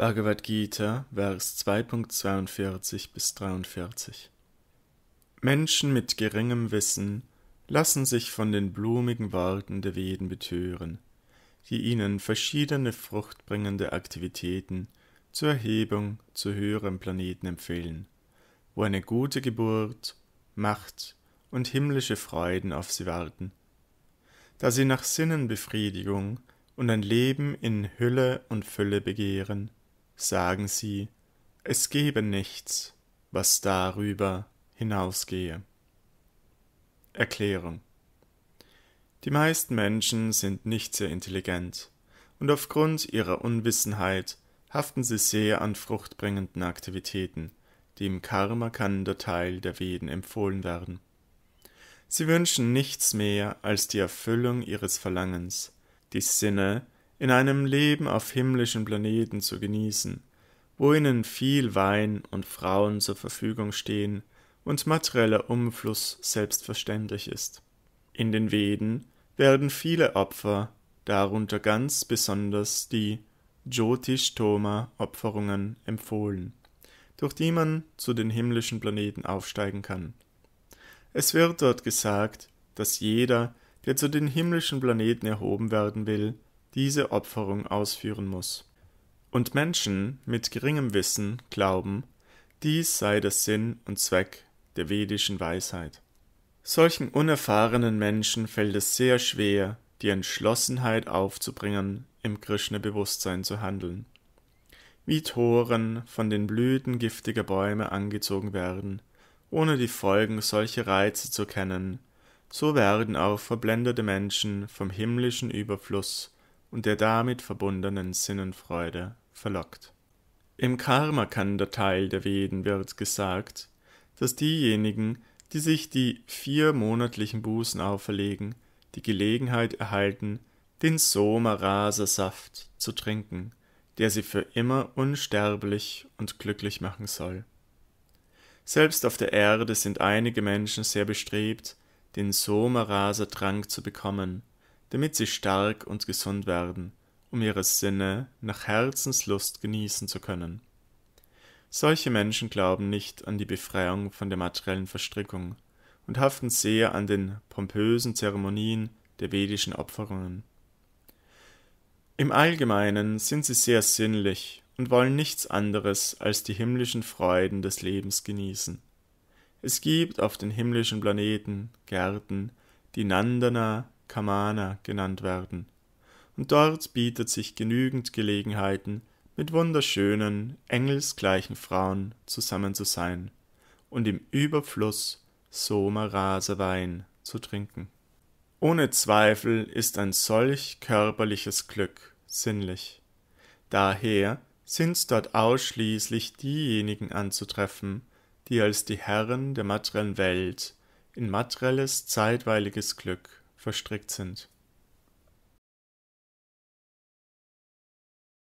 Bhagavad Gita, Vers 2.42 bis 43 Menschen mit geringem Wissen lassen sich von den blumigen Worten der Veden betören, die ihnen verschiedene fruchtbringende Aktivitäten zur Erhebung zu höherem Planeten empfehlen, wo eine gute Geburt, Macht und himmlische Freuden auf sie warten. Da sie nach Sinnenbefriedigung und ein Leben in Hülle und Fülle begehren, sagen sie, es gebe nichts, was darüber hinausgehe. Erklärung Die meisten Menschen sind nicht sehr intelligent, und aufgrund ihrer Unwissenheit haften sie sehr an fruchtbringenden Aktivitäten, die im Karmakanda Teil der Veden empfohlen werden. Sie wünschen nichts mehr als die Erfüllung ihres Verlangens, die Sinne in einem Leben auf himmlischen Planeten zu genießen, wo ihnen viel Wein und Frauen zur Verfügung stehen und materieller Umfluss selbstverständlich ist. In den Veden werden viele Opfer, darunter ganz besonders die Jyotishtoma-Opferungen empfohlen, durch die man zu den himmlischen Planeten aufsteigen kann. Es wird dort gesagt, dass jeder, der zu den himmlischen Planeten erhoben werden will, diese Opferung ausführen muss. Und Menschen mit geringem Wissen glauben, dies sei der Sinn und Zweck der vedischen Weisheit. Solchen unerfahrenen Menschen fällt es sehr schwer, die Entschlossenheit aufzubringen, im Krishna-Bewusstsein zu handeln. Wie Toren von den Blüten giftiger Bäume angezogen werden, ohne die Folgen solcher Reize zu kennen, so werden auch verblendete Menschen vom himmlischen Überfluss und der damit verbundenen Sinnenfreude verlockt. Im Karmakanda-Teil der Veden wird gesagt, dass diejenigen, die sich die vier monatlichen Bußen auferlegen, die Gelegenheit erhalten, den Soma-Rasa-Saft zu trinken, der sie für immer unsterblich und glücklich machen soll. Selbst auf der Erde sind einige Menschen sehr bestrebt, den Soma-Rasa-Trank zu bekommen – damit sie stark und gesund werden, um ihre Sinne nach Herzenslust genießen zu können. Solche Menschen glauben nicht an die Befreiung von der materiellen Verstrickung und haften sehr an den pompösen Zeremonien der vedischen Opferungen. Im Allgemeinen sind sie sehr sinnlich und wollen nichts anderes als die himmlischen Freuden des Lebens genießen. Es gibt auf den himmlischen Planeten Gärten, die Nandana, Kamana genannt werden, und dort bietet sich genügend Gelegenheiten, mit wunderschönen, engelsgleichen Frauen zusammen zu sein und im Überfluss Soma-Rasewein zu trinken. Ohne Zweifel ist ein solch körperliches Glück sinnlich. Daher sind dort ausschließlich diejenigen anzutreffen, die als die Herren der materiellen Welt in materielles zeitweiliges Glück verstrickt sind